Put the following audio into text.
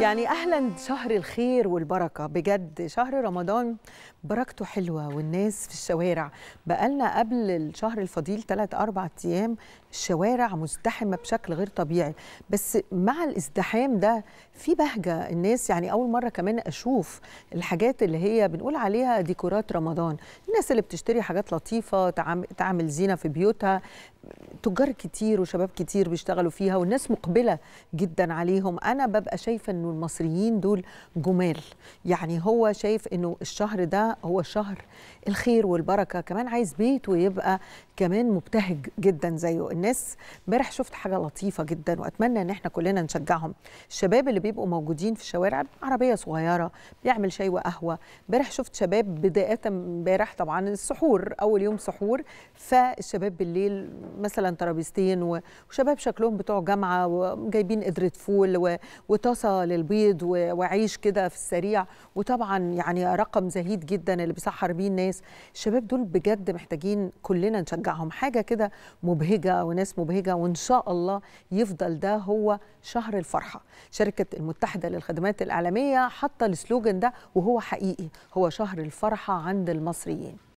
يعني اهلا شهر الخير والبركه بجد شهر رمضان بركته حلوه والناس في الشوارع بقالنا قبل الشهر الفضيل 3 4 ايام الشوارع مزدحمه بشكل غير طبيعي بس مع الازدحام ده في بهجه الناس يعني اول مره كمان اشوف الحاجات اللي هي بنقول عليها ديكورات رمضان الناس اللي بتشتري حاجات لطيفه تعمل زينه في بيوتها تجار كتير وشباب كتير بيشتغلوا فيها والناس مقبله جدا عليهم انا ببقى شايفه انه انه المصريين دول جمال يعني هو شايف انه الشهر ده هو شهر الخير والبركه كمان عايز بيته يبقى كمان مبتهج جدا زيه الناس امبارح شفت حاجه لطيفه جدا واتمنى ان احنا كلنا نشجعهم الشباب اللي بيبقوا موجودين في الشوارع عربيه صغيره بيعمل شاي وقهوه امبارح شفت شباب بدايه امبارح طبعا السحور اول يوم سحور فالشباب بالليل مثلا ترابيزتين وشباب شكلهم بتوع جامعه وجايبين قدره فول وطاسه البيض وعيش كده في السريع وطبعا يعني رقم زهيد جدا اللي بيسحر بيه الناس الشباب دول بجد محتاجين كلنا نشجعهم حاجه كده مبهجه وناس مبهجه وان شاء الله يفضل ده هو شهر الفرحه شركه المتحده للخدمات الاعلاميه حاطه السلوجن ده وهو حقيقي هو شهر الفرحه عند المصريين